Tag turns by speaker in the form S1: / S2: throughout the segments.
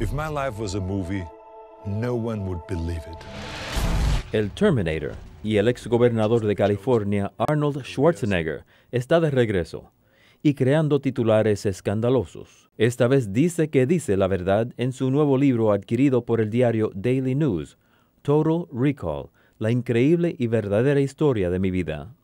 S1: If my life was a movie, no one would believe it. El Terminator y el ex gobernador de California Arnold Schwarzenegger está de regreso y creando titulares escandalosos. Esta vez dice que dice la verdad en su nuevo libro adquirido por el diario Daily News, Total Recall, la increíble y verdadera historia de mi vida.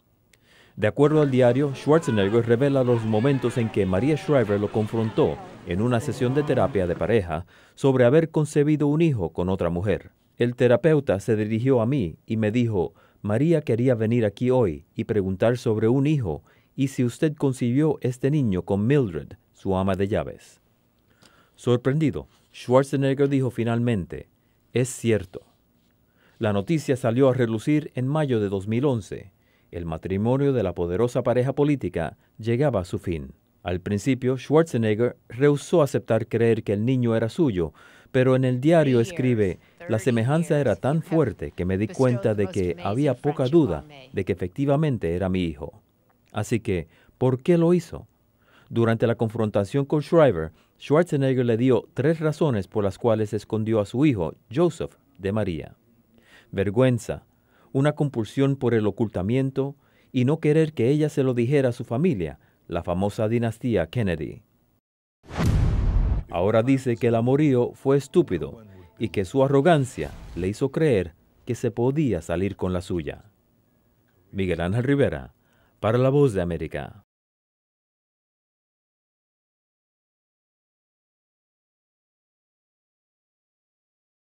S1: De acuerdo al diario, Schwarzenegger revela los momentos en que María Shriver lo confrontó en una sesión de terapia de pareja sobre haber concebido un hijo con otra mujer. El terapeuta se dirigió a mí y me dijo, María quería venir aquí hoy y preguntar sobre un hijo y si usted concibió este niño con Mildred, su ama de llaves. Sorprendido, Schwarzenegger dijo finalmente, es cierto. La noticia salió a relucir en mayo de 2011 el matrimonio de la poderosa pareja política llegaba a su fin. Al principio, Schwarzenegger rehusó aceptar creer que el niño era suyo, pero en el diario escribe, la semejanza era tan fuerte que me di cuenta de que había poca duda de que efectivamente era mi hijo. Así que, ¿por qué lo hizo? Durante la confrontación con Shriver, Schwarzenegger le dio tres razones por las cuales escondió a su hijo, Joseph, de María. Vergüenza, una compulsión por el ocultamiento y no querer que ella se lo dijera a su familia, la famosa dinastía Kennedy. Ahora dice que el amorío fue estúpido y que su arrogancia le hizo creer que se podía salir con la suya. Miguel Ángel Rivera, para la voz de América.